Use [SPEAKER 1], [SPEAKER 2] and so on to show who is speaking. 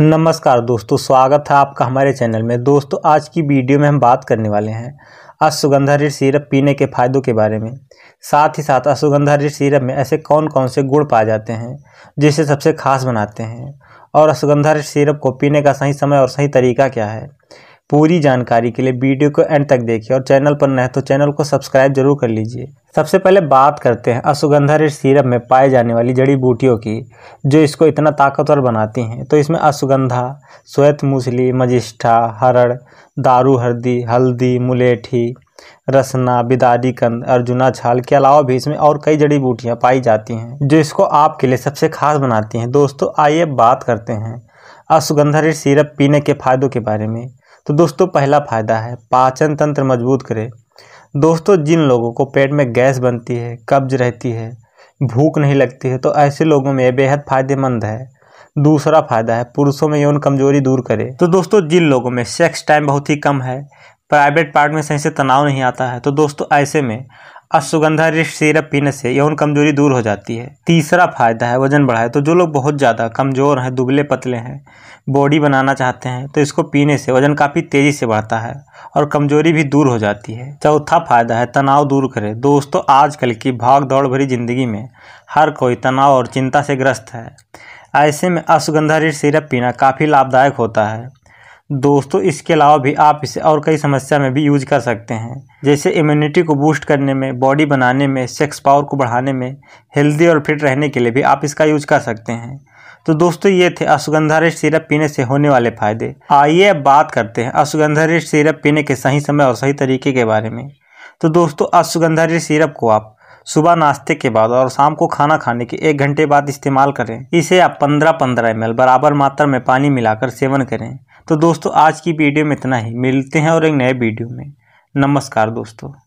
[SPEAKER 1] नमस्कार दोस्तों स्वागत है आपका हमारे चैनल में दोस्तों आज की वीडियो में हम बात करने वाले हैं अश्वगंधा रेड सिरप पीने के फायदों के बारे में साथ ही साथ अश्वगंधा रेड सिरप में ऐसे कौन कौन से गुण पाए जाते हैं जिसे सबसे खास बनाते हैं और अश्वगंधा रेड सिरप को पीने का सही समय और सही तरीका क्या है पूरी जानकारी के लिए वीडियो को एंड तक देखिए और चैनल पर न तो चैनल को सब्सक्राइब जरूर कर लीजिए सबसे पहले बात करते हैं अश्वगंधा रेड सीरप में पाए जाने वाली जड़ी बूटियों की जो इसको इतना ताकतवर बनाती हैं तो इसमें अश्वगंधा श्वेत मूसली मजिष्ठा हरड़ दारू हरदी हल्दी मुलेठी रसना बिदारी कंद अर्जुना छाल के अलावा भी इसमें और कई जड़ी बूटियाँ पाई जाती हैं जो इसको आपके लिए सबसे खास बनाती हैं दोस्तों आइए बात करते हैं अश्वगंधा रेड सीरप पीने के फायदों के बारे में तो दोस्तों पहला फ़ायदा है पाचन तंत्र मजबूत करे दोस्तों जिन लोगों को पेट में गैस बनती है कब्ज रहती है भूख नहीं लगती है तो ऐसे लोगों में बेहद फ़ायदेमंद है दूसरा फायदा है पुरुषों में यौन कमजोरी दूर करे तो दोस्तों जिन लोगों में सेक्स टाइम बहुत ही कम है प्राइवेट पार्ट में सही से तनाव नहीं आता है तो दोस्तों ऐसे में अश्वगंधा रिश सिरप पीने से यौन कमजोरी दूर हो जाती है तीसरा फायदा है वजन बढ़ाए तो जो लोग बहुत ज़्यादा कमज़ोर हैं दुबले पतले हैं बॉडी बनाना चाहते हैं तो इसको पीने से वजन काफ़ी तेज़ी से बढ़ता है और कमजोरी भी दूर हो जाती है चौथा फायदा है तनाव दूर करे दोस्तों आजकल की भाग दौड़ भरी ज़िंदगी में हर कोई तनाव और चिंता से ग्रस्त है ऐसे में अश्वगंधा रिश सिरप पीना काफ़ी लाभदायक होता है दोस्तों इसके अलावा भी आप इसे और कई समस्या में भी यूज कर सकते हैं जैसे इम्यूनिटी को बूस्ट करने में बॉडी बनाने में सेक्स पावर को बढ़ाने में हेल्दी और फिट रहने के लिए भी आप इसका यूज कर सकते हैं तो दोस्तों ये थे अश्वगंधारिष्ट सिरप पीने से होने वाले फायदे आइए अब बात करते हैं अश्वगंधारिष्ट सिरप पीने के सही समय और सही तरीके के बारे में तो दोस्तों अश्वगंधारिष्ट सिरप को आप सुबह नाश्ते के बाद और शाम को खाना खाने के एक घंटे बाद इस्तेमाल करें इसे आप पंद्रह पंद्रह एम बराबर मात्रा में पानी मिलाकर सेवन करें तो दोस्तों आज की वीडियो में इतना ही मिलते हैं और एक नए वीडियो में नमस्कार दोस्तों